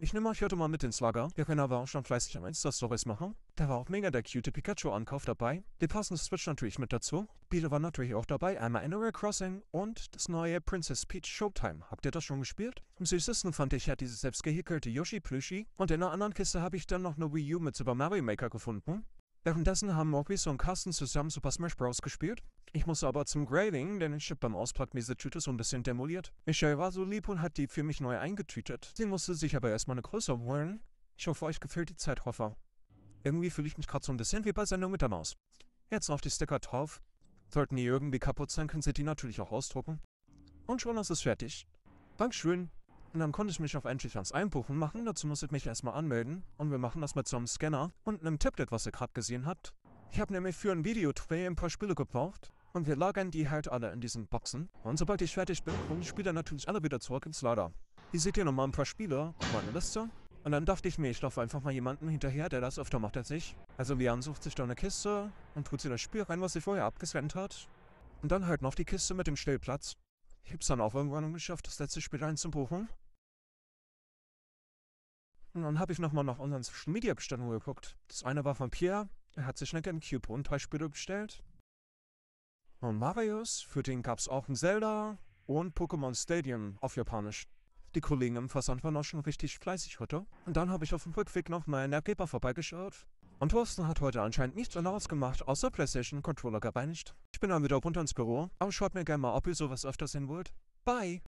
Ich nehme euch heute mal mit ins Lager. Genau, Wir können aber auch schon fleißig am Insta-Stories machen. Da war auch mega der cute Pikachu-Ankauf dabei. Die passende Switch natürlich mit dazu. Biele war natürlich auch dabei. Einmal Animal Crossing und das neue Princess Peach Showtime. Habt ihr das schon gespielt? Am süßesten fand ich ja halt dieses selbst gehäkelte yoshi Plushi. Und in einer anderen Kiste habe ich dann noch eine Wii U mit Super Mario Maker gefunden. Währenddessen haben Maurice und Carsten zusammen Super Smash Bros. gespielt. Ich musste aber zum Grading, denn ich habe beim Auspacken diese Tüte so ein bisschen demoliert. Michelle war so lieb und hat die für mich neu eingetütet. Sie musste sich aber erstmal eine Größe holen. Ich hoffe, euch gefällt die Zeit, Hoffer. Irgendwie fühle ich mich gerade so ein bisschen wie bei Sendung mit der Maus. Jetzt auf die Sticker drauf. Sollten die irgendwie kaputt sein, können Sie die natürlich auch ausdrucken. Und schon ist es fertig. Dankeschön. Und dann konnte ich mich auf Entrance einbuchen machen. Dazu muss ich mich erstmal anmelden. Und wir machen das mit so einem Scanner und einem Tablet, was ihr gerade gesehen habt. Ich habe nämlich für ein Videodreh ein paar Spiele gebraucht. Und wir lagern die halt alle in diesen Boxen. Und sobald ich fertig bin, kommen die Spieler natürlich alle wieder zurück ins Lader. Hier seht ihr nochmal ein paar Spiele auf meiner Liste. Und dann dachte ich mir, ich laufe einfach mal jemanden hinterher, der das öfter macht als ich. Also Lian sucht sich da eine Kiste und tut sie das Spiel rein, was sie vorher abgescannt hat. Und dann halt noch die Kiste mit dem Stillplatz. Ich hab's dann auch irgendwann geschafft, das letzte Spiel einzubuchen. Und dann habe ich nochmal nach unseren Social Media Bestellungen geguckt. Das eine war von Pierre, er hat sich eine Gamecube und drei Spiele bestellt. Und Marius, für den gab's auch ein Zelda und Pokémon Stadium auf Japanisch. Die Kollegen im Versand waren auch schon richtig fleißig heute. Und dann habe ich auf dem Rückweg noch mal in der Geber vorbeigeschaut. Und Thorsten hat heute anscheinend nichts anderes gemacht, außer PlayStation Controller gereinigt. Ich bin dann wieder runter ins Büro, aber schaut mir gerne mal, ob ihr sowas öfters sehen wollt. Bye!